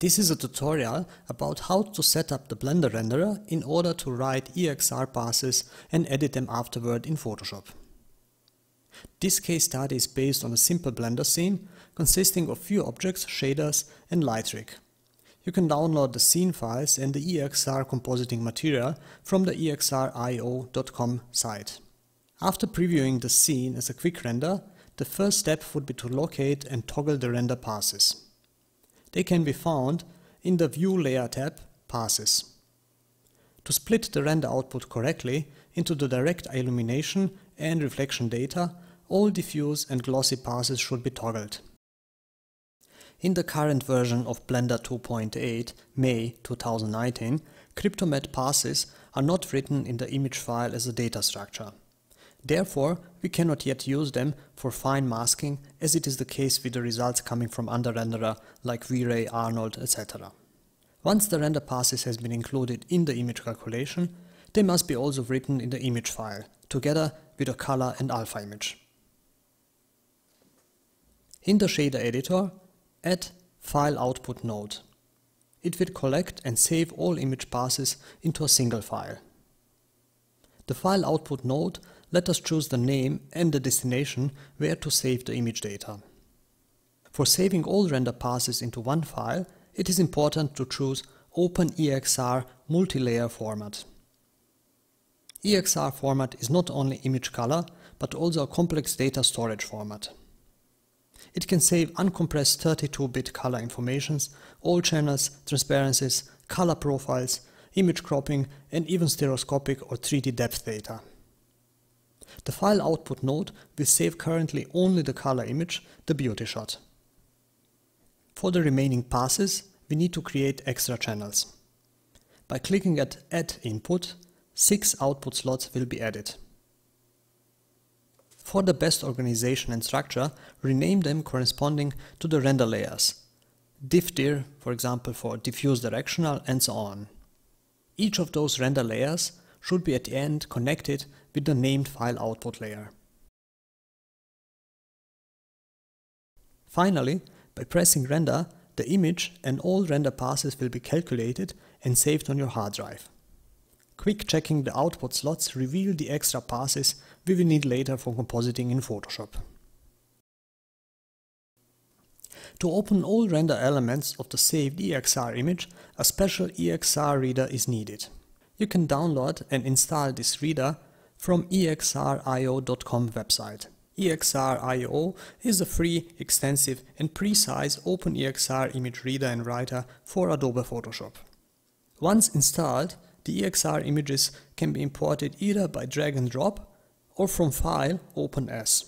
This is a tutorial about how to set up the Blender renderer in order to write EXR passes and edit them afterward in Photoshop. This case study is based on a simple Blender scene consisting of few objects, shaders and light rig. You can download the scene files and the EXR compositing material from the exrio.com site. After previewing the scene as a quick render, the first step would be to locate and toggle the render passes. They can be found in the View Layer tab, Passes. To split the render output correctly into the direct illumination and reflection data, all diffuse and glossy passes should be toggled. In the current version of Blender 2.8, May 2019, CryptoMed passes are not written in the image file as a data structure. Therefore, we cannot yet use them for fine masking as it is the case with the results coming from under renderer like V-Ray, Arnold, etc. Once the render passes has been included in the image calculation, they must be also written in the image file, together with a color and alpha image. In the shader editor, add file output node. It will collect and save all image passes into a single file. The file output node let us choose the name and the destination where to save the image data. For saving all render passes into one file, it is important to choose OpenEXR multi-layer format. EXR format is not only image color, but also a complex data storage format. It can save uncompressed 32-bit color informations, all channels, transparencies, color profiles, image cropping, and even stereoscopic or 3D depth data. The file output node will save currently only the color image, the beauty shot. For the remaining passes, we need to create extra channels. By clicking at Add Input, six output slots will be added. For the best organization and structure, rename them corresponding to the render layers. Diffdir, for example, for diffuse directional and so on. Each of those render layers should be at the end connected with the named file output layer. Finally, by pressing render, the image and all render passes will be calculated and saved on your hard drive. Quick checking the output slots reveal the extra passes we will need later for compositing in Photoshop. To open all render elements of the saved EXR image, a special EXR reader is needed you can download and install this reader from exrio.com website. EXR.io is a free, extensive and precise OpenEXR image reader and writer for Adobe Photoshop. Once installed, the EXR images can be imported either by drag and drop or from File Open As.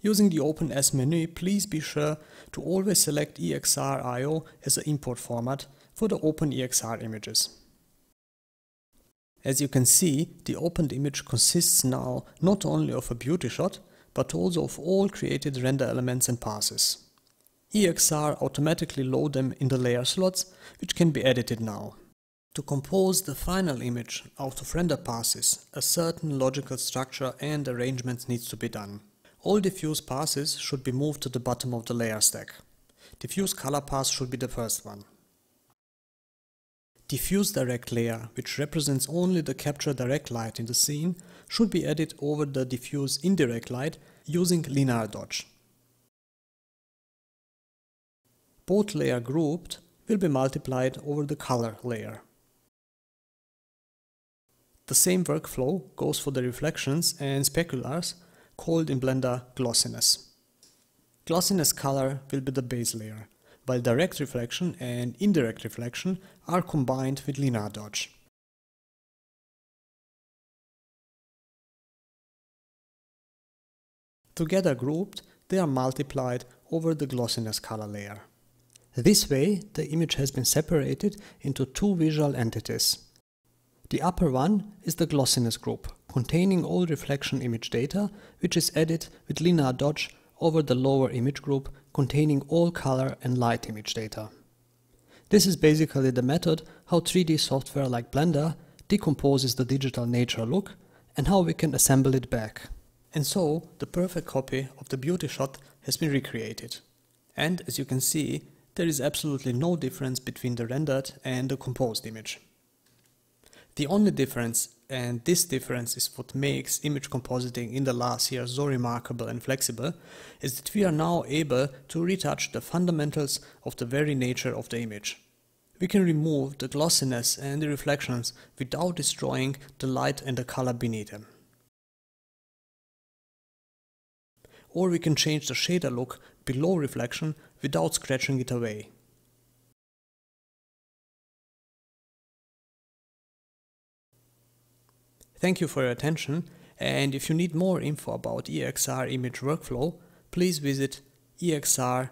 Using the Open As menu, please be sure to always select EXR.io as an import format for the OpenEXR images. As you can see, the opened image consists now not only of a beauty shot, but also of all created render elements and passes. EXR automatically load them in the layer slots, which can be edited now. To compose the final image out of render passes, a certain logical structure and arrangement needs to be done. All diffuse passes should be moved to the bottom of the layer stack. Diffuse color pass should be the first one. Diffuse direct layer, which represents only the captured direct light in the scene, should be added over the diffuse indirect light using linear dodge. Both layer grouped will be multiplied over the color layer. The same workflow goes for the reflections and speculars, called in Blender glossiness. Glossiness color will be the base layer, while direct reflection and indirect reflection are combined with linear dodge. Together grouped, they are multiplied over the glossiness color layer. This way, the image has been separated into two visual entities. The upper one is the glossiness group, containing all reflection image data, which is added with linear dodge over the lower image group containing all color and light image data. This is basically the method how 3D software like Blender decomposes the digital nature look and how we can assemble it back. And so, the perfect copy of the beauty shot has been recreated. And as you can see, there is absolutely no difference between the rendered and the composed image. The only difference, and this difference is what makes image compositing in the last year so remarkable and flexible, is that we are now able to retouch the fundamentals of the very nature of the image. We can remove the glossiness and the reflections without destroying the light and the color beneath them. Or we can change the shader look below reflection without scratching it away. Thank you for your attention, and if you need more info about EXR image workflow, please visit exr-io.com.